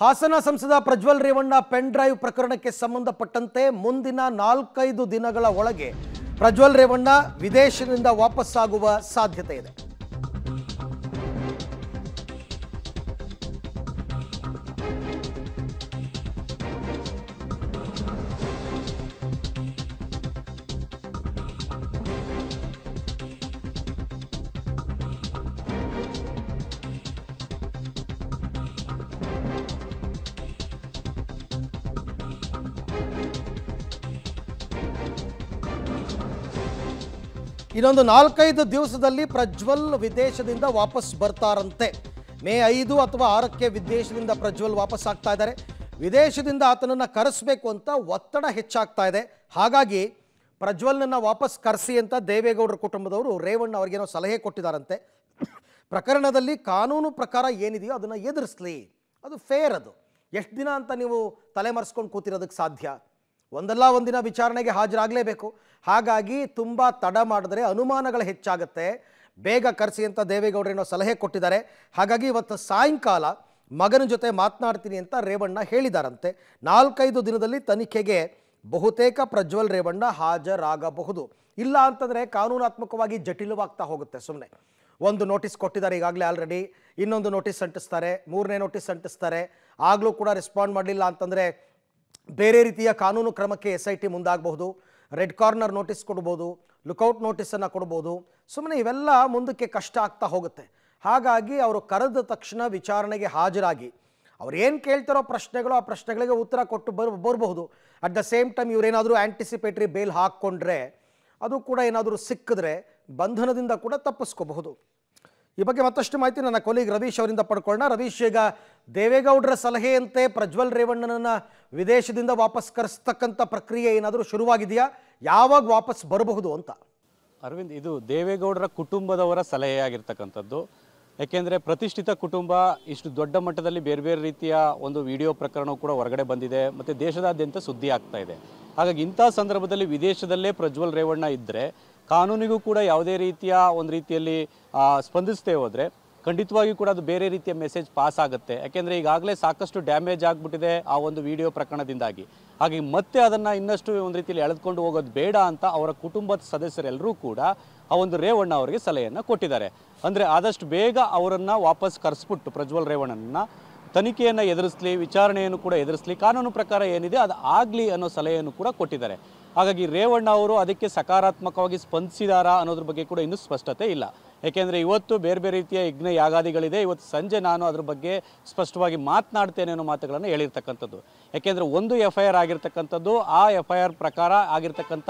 ಹಾಸನ ಸಂಸದ Prajwal Revanna pen drive ಪ್ರಕರಣಕ್ಕೆ ಸಂಬಂಧಪಟ್ಟಂತೆ ಮುಂದಿನ ನಾಲ್ಕೈದು ದಿನಗಳ ಒಳಗೆ ಪ್ರಜ್ವಲ್ ರೇವಣ್ಣ ವಿದೇಶದಿಂದ ವಾಪಸ್ಸಾಗುವ ಸಾಧ್ಯತೆ ಇದೆ ಇನ್ನೊಂದು ನಾಲ್ಕೈದು ದಿವಸದಲ್ಲಿ ಪ್ರಜ್ವಲ್ ವಿದೇಶದಿಂದ ವಾಪಸ್ ಬರ್ತಾರಂತೆ ಮೇ ಐದು ಅಥವಾ ಆರಕ್ಕೆ ವಿದೇಶದಿಂದ ಪ್ರಜ್ವಲ್ ವಾಪಸ್ ಆಗ್ತಾ ಇದ್ದಾರೆ ವಿದೇಶದಿಂದ ಆತನನ್ನು ಕರೆಸಬೇಕು ಅಂತ ಒತ್ತಡ ಹೆಚ್ಚಾಗ್ತಾ ಇದೆ ಹಾಗಾಗಿ ಪ್ರಜ್ವಲ್ನನ್ನು ವಾಪಸ್ ಕರೆಸಿ ಅಂತ ದೇವೇಗೌಡರ ಕುಟುಂಬದವರು ರೇವಣ್ಣ ಅವರಿಗೇನೋ ಸಲಹೆ ಕೊಟ್ಟಿದ್ದಾರಂತೆ ಪ್ರಕರಣದಲ್ಲಿ ಕಾನೂನು ಪ್ರಕಾರ ಏನಿದೆಯೋ ಅದನ್ನು ಎದುರಿಸಲಿ ಅದು ಫೇರ್ ಅದು ಎಷ್ಟು ದಿನ ಅಂತ ನೀವು ತಲೆಮರೆಸ್ಕೊಂಡು ಕೂತಿರೋದಕ್ಕೆ ಸಾಧ್ಯ ಒಂದಲ್ಲ ಒಂದಿನ ವಿಚಾರಣೆಗೆ ಹಾಜರಾಗಲೇಬೇಕು ಹಾಗಾಗಿ ತುಂಬ ತಡ ಮಾಡಿದ್ರೆ ಅನುಮಾನಗಳು ಹೆಚ್ಚಾಗುತ್ತೆ ಬೇಗ ಕರೆಸಿ ಅಂತ ದೇವೇಗೌಡರು ಏನೋ ಸಲಹೆ ಕೊಟ್ಟಿದ್ದಾರೆ ಹಾಗಾಗಿ ಇವತ್ತು ಸಾಯಂಕಾಲ ಮಗನ ಜೊತೆ ಮಾತನಾಡ್ತೀನಿ ಅಂತ ರೇವಣ್ಣ ಹೇಳಿದಾರಂತೆ ನಾಲ್ಕೈದು ದಿನದಲ್ಲಿ ತನಿಖೆಗೆ ಬಹುತೇಕ ಪ್ರಜ್ವಲ್ ರೇವಣ್ಣ ಹಾಜರಾಗಬಹುದು ಇಲ್ಲ ಅಂತಂದರೆ ಕಾನೂನಾತ್ಮಕವಾಗಿ ಜಟಿಲವಾಗ್ತಾ ಹೋಗುತ್ತೆ ಸುಮ್ಮನೆ ಒಂದು ನೋಟಿಸ್ ಕೊಟ್ಟಿದ್ದಾರೆ ಈಗಾಗಲೇ ಆಲ್ರೆಡಿ ಇನ್ನೊಂದು ನೋಟಿಸ್ ಅಂಟಿಸ್ತಾರೆ ಮೂರನೇ ನೋಟಿಸ್ ಅಂಟಿಸ್ತಾರೆ ಆಗಲೂ ಕೂಡ ರೆಸ್ಪಾಂಡ್ ಮಾಡಲಿಲ್ಲ ಅಂತಂದರೆ ಬೇರೆ ರೀತಿಯ ಕಾನೂನು ಕ್ರಮಕ್ಕೆ ಎಸ್ ಐ ಟಿ ಮುಂದಾಗಬಹುದು ರೆಡ್ ಕಾರ್ನರ್ ನೋಟಿಸ್ ಕೊಡ್ಬೋದು ಲುಕೌಟ್ ನೋಟಿಸನ್ನು ಕೊಡ್ಬೋದು ಸುಮ್ಮನೆ ಇವೆಲ್ಲ ಮುಂದಕ್ಕೆ ಕಷ್ಟ ಆಗ್ತಾ ಹೋಗುತ್ತೆ ಹಾಗಾಗಿ ಅವರು ಕರೆದ ತಕ್ಷಣ ವಿಚಾರಣೆಗೆ ಹಾಜರಾಗಿ ಅವ್ರು ಏನು ಕೇಳ್ತಾರೋ ಪ್ರಶ್ನೆಗಳು ಆ ಪ್ರಶ್ನೆಗಳಿಗೆ ಉತ್ತರ ಕೊಟ್ಟು ಬರ್ ಬರಬಹುದು ಅಟ್ ದ ಸೇಮ್ ಟೈಮ್ ಇವರೇನಾದರೂ ಆ್ಯಂಟಿಸಿಪೇಟ್ರಿ ಬೇಲ್ ಹಾಕ್ಕೊಂಡ್ರೆ ಅದು ಕೂಡ ಏನಾದರೂ ಸಿಕ್ಕಿದ್ರೆ ಬಂಧನದಿಂದ ಕೂಡ ತಪ್ಪಿಸ್ಕೋಬಹುದು ಈ ಬಗ್ಗೆ ಮತ್ತಷ್ಟು ಮಾಹಿತಿ ನನ್ನ ಕೊಲೀಗ್ ರವೀಶ್ ಅವರಿಂದ ಪಡ್ಕೊಳ್ಳೋಣ ರವೀಶ್ ಈಗ ದೇವೇಗೌಡರ ಸಲಹೆಯಂತೆ ಪ್ರಜ್ವಲ್ ರೇವಣ್ಣನನ್ನ ವಿದೇಶದಿಂದ ವಾಪಸ್ ಕರೆಸ್ತಕ್ಕಂಥ ಪ್ರಕ್ರಿಯೆ ಏನಾದರೂ ಶುರುವಾಗಿದೆಯಾ ಯಾವಾಗ ವಾಪಸ್ ಬರಬಹುದು ಅಂತ ಅರವಿಂದ್ ಇದು ದೇವೇಗೌಡರ ಕುಟುಂಬದವರ ಸಲಹೆಯಾಗಿರ್ತಕ್ಕಂಥದ್ದು ಯಾಕೆಂದರೆ ಪ್ರತಿಷ್ಠಿತ ಕುಟುಂಬ ಇಷ್ಟು ದೊಡ್ಡ ಮಟ್ಟದಲ್ಲಿ ಬೇರೆ ಬೇರೆ ರೀತಿಯ ಒಂದು ವಿಡಿಯೋ ಪ್ರಕರಣವು ಕೂಡ ಹೊರಗಡೆ ಬಂದಿದೆ ಮತ್ತು ದೇಶದಾದ್ಯಂತ ಸುದ್ದಿ ಆಗ್ತಾ ಇದೆ ಹಾಗಾಗಿ ಇಂಥ ಸಂದರ್ಭದಲ್ಲಿ ವಿದೇಶದಲ್ಲೇ ಪ್ರಜ್ವಲ್ ರೇವಣ್ಣ ಇದ್ದರೆ ಕಾನೂನಿಗೂ ಕೂಡ ಯಾವುದೇ ರೀತಿಯ ಒಂದು ರೀತಿಯಲ್ಲಿ ಸ್ಪಂದಿಸದೆ ಹೋದರೆ ಖಂಡಿತವಾಗಿಯೂ ಕೂಡ ಅದು ಬೇರೆ ರೀತಿಯ ಮೆಸೇಜ್ ಪಾಸ್ ಆಗುತ್ತೆ ಯಾಕೆಂದರೆ ಈಗಾಗಲೇ ಸಾಕಷ್ಟು ಡ್ಯಾಮೇಜ್ ಆಗಿಬಿಟ್ಟಿದೆ ಆ ಒಂದು ವಿಡಿಯೋ ಪ್ರಕರಣದಿಂದಾಗಿ ಹಾಗೆ ಮತ್ತೆ ಅದನ್ನು ಇನ್ನಷ್ಟು ಒಂದು ರೀತಿಯಲ್ಲಿ ಎಳೆದುಕೊಂಡು ಹೋಗೋದು ಬೇಡ ಅಂತ ಅವರ ಕುಟುಂಬದ ಸದಸ್ಯರೆಲ್ಲರೂ ಕೂಡ ಆ ಒಂದು ರೇವಣ್ಣ ಅವರಿಗೆ ಸಲಹೆಯನ್ನು ಕೊಟ್ಟಿದ್ದಾರೆ ಅಂದರೆ ಆದಷ್ಟು ಬೇಗ ಅವರನ್ನು ವಾಪಸ್ ಕರೆಸ್ಬಿಟ್ಟು ಪ್ರಜ್ವಲ್ ರೇವಣ್ಣನ ತನಿಖೆಯನ್ನು ಎದುರಿಸಲಿ ವಿಚಾರಣೆಯನ್ನು ಕೂಡ ಎದುರಿಸಲಿ ಕಾನೂನು ಪ್ರಕಾರ ಏನಿದೆ ಅದು ಆಗಲಿ ಅನ್ನೋ ಸಲಹೆಯನ್ನು ಕೂಡ ಕೊಟ್ಟಿದ್ದಾರೆ ಹಾಗಾಗಿ ರೇವಣ್ಣ ಅವರು ಅದಕ್ಕೆ ಸಕಾರಾತ್ಮಕವಾಗಿ ಸ್ಪಂದಿಸಿದಾರಾ ಅನ್ನೋದ್ರ ಬಗ್ಗೆ ಕೂಡ ಇನ್ನೂ ಸ್ಪಷ್ಟತೆ ಇಲ್ಲ ಏಕೆಂದರೆ ಇವತ್ತು ಬೇರೆ ಬೇರೆ ರೀತಿಯ ಯಜ್ಞ ಯಾಗಾದಿಗಳಿದೆ ಇವತ್ತು ಸಂಜೆ ನಾನು ಅದ್ರ ಬಗ್ಗೆ ಸ್ಪಷ್ಟವಾಗಿ ಮಾತನಾಡ್ತೇನೆ ಅನ್ನೋ ಮಾತುಗಳನ್ನು ಹೇಳಿರ್ತಕ್ಕಂಥದ್ದು ಯಾಕೆಂದರೆ ಒಂದು ಎಫ್ ಐ ಆರ್ ಆಗಿರ್ತಕ್ಕಂಥದ್ದು ಆ ಎಫ್ ಐ ಆರ್ ಪ್ರಕಾರ ಆಗಿರ್ತಕ್ಕಂಥ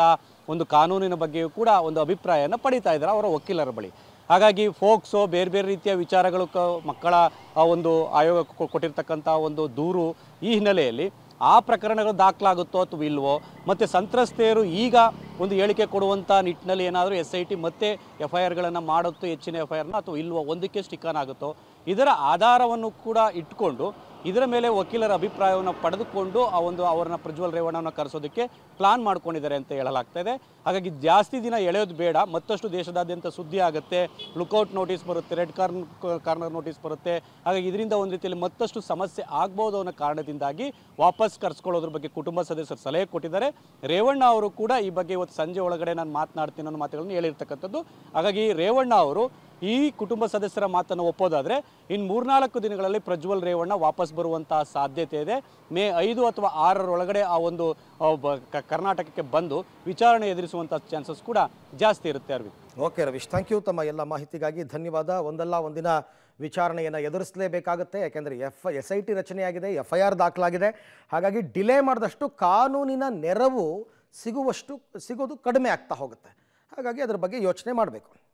ಒಂದು ಕಾನೂನಿನ ಬಗ್ಗೆಯೂ ಕೂಡ ಒಂದು ಅಭಿಪ್ರಾಯನ ಪಡೀತಾ ಇದ್ದಾರೆ ಅವರ ವಕೀಲರ ಬಳಿ ಹಾಗಾಗಿ ಫೋಕ್ಸೋ ಬೇರೆ ಬೇರೆ ರೀತಿಯ ವಿಚಾರಗಳು ಕ ಮಕ್ಕಳ ಆ ಒಂದು ಆಯೋಗಕ್ಕೆ ಕೊಟ್ಟಿರ್ತಕ್ಕಂಥ ಒಂದು ದೂರು ಈ ಹಿನ್ನೆಲೆಯಲ್ಲಿ ಆ ಪ್ರಕರಣಗಳು ದಾಖಲಾಗುತ್ತೋ ಅಥವಾ ಇಲ್ವೋ ಮತ್ತು ಸಂತ್ರಸ್ತೆಯರು ಈಗ ಒಂದು ಹೇಳಿಕೆ ಕೊಡುವಂಥ ನಿಟ್ಟಿನಲ್ಲಿ ಏನಾದರೂ ಎಸ್ ಐ ಟಿ ಮತ್ತೆ ಎಫ್ ಐ ಆರ್ಗಳನ್ನು ಮಾಡುತ್ತೋ ಹೆಚ್ಚಿನ ಎಫ್ ಐ ಆರ್ನ ಅಥವಾ ಇಲ್ವೋ ಒಂದಕ್ಕೆ ಸ್ಟಿಕ್ಕನ್ ಆಗುತ್ತೋ ಇದರ ಆಧಾರವನ್ನು ಕೂಡ ಇಟ್ಕೊಂಡು ಇದರ ಮೇಲೆ ವಕೀಲರ ಅಭಿಪ್ರಾಯವನ್ನು ಪಡೆದುಕೊಂಡು ಆ ಒಂದು ಅವರನ್ನ ಪ್ರಜ್ವಲ್ ರೇವಣ್ಣನ ಕರೆಸೋದಕ್ಕೆ ಪ್ಲಾನ್ ಮಾಡ್ಕೊಂಡಿದ್ದಾರೆ ಅಂತ ಹೇಳಲಾಗ್ತಾ ಇದೆ ಹಾಗಾಗಿ ಜಾಸ್ತಿ ದಿನ ಎಳೆಯೋದು ಬೇಡ ಮತ್ತಷ್ಟು ದೇಶದಾದ್ಯಂತ ಸುದ್ದಿ ಆಗುತ್ತೆ ಲುಕೌಟ್ ನೋಟಿಸ್ ಬರುತ್ತೆ ರೆಡ್ ಕಾರ್ನ್ ಕಾರ್ನರ್ ನೋಟಿಸ್ ಬರುತ್ತೆ ಹಾಗಾಗಿ ಇದರಿಂದ ಒಂದು ರೀತಿಯಲ್ಲಿ ಮತ್ತಷ್ಟು ಸಮಸ್ಯೆ ಆಗ್ಬೋದು ಅನ್ನೋ ಕಾರಣದಿಂದಾಗಿ ವಾಪಸ್ ಕರೆಸ್ಕೊಳ್ಳೋದ್ರ ಬಗ್ಗೆ ಕುಟುಂಬ ಸದಸ್ಯರು ಸಲಹೆ ಕೊಟ್ಟಿದ್ದಾರೆ ರೇವಣ್ಣ ಅವರು ಕೂಡ ಈ ಬಗ್ಗೆ ಇವತ್ತು ಸಂಜೆ ಒಳಗಡೆ ನಾನು ಮಾತನಾಡ್ತೀನಿ ಅನ್ನೋ ಮಾತುಗಳನ್ನು ಹೇಳಿರ್ತಕ್ಕಂಥದ್ದು ಹಾಗಾಗಿ ರೇವಣ್ಣ ಅವರು ಈ ಕುಟುಂಬ ಸದಸ್ಯರ ಮಾತನ್ನು ಒಪ್ಪೋದಾದರೆ ಇನ್ನು ಮೂರ್ನಾಲ್ಕು ದಿನಗಳಲ್ಲಿ ಪ್ರಜ್ವಲ್ ರೇವಣ್ಣ ವಾಪಸ್ ಬರುವಂತಹ ಸಾಧ್ಯತೆ ಇದೆ ಮೇ ಐದು ಅಥವಾ ಆರರೊಳಗಡೆ ಆ ಒಂದು ಕರ್ನಾಟಕಕ್ಕೆ ಬಂದು ವಿಚಾರಣೆ ಎದುರಿಸುವಂಥ ಚಾನ್ಸಸ್ ಕೂಡ ಜಾಸ್ತಿ ಇರುತ್ತೆ Aravind okay Ravish thank you ತಮ್ಮ ಎಲ್ಲ ಮಾಹಿತಿಗಾಗಿ ಧನ್ಯವಾದ ಒಂದಲ್ಲ ಒಂದಿನ ವಿಚಾರಣೆಯನ್ನು ಎದುರಿಸಲೇಬೇಕಾಗುತ್ತೆ ಯಾಕೆಂದರೆ ಎಫ್ ಎಸ್ ಐ ಟಿ ರಚನೆಯಾಗಿದೆ ಎಫ್ ಐ ಆರ್ ದಾಖಲಾಗಿದೆ ಹಾಗಾಗಿ ಡಿಲೇ ಮಾಡಿದಷ್ಟು ಕಾನೂನಿನ ನೆರವು ಸಿಗುವಷ್ಟು ಸಿಗೋದು ಕಡಿಮೆ ಆಗ್ತಾ ಹೋಗುತ್ತೆ ಹಾಗಾಗಿ ಅದರ ಬಗ್ಗೆ ಯೋಚನೆ ಮಾಡಬೇಕು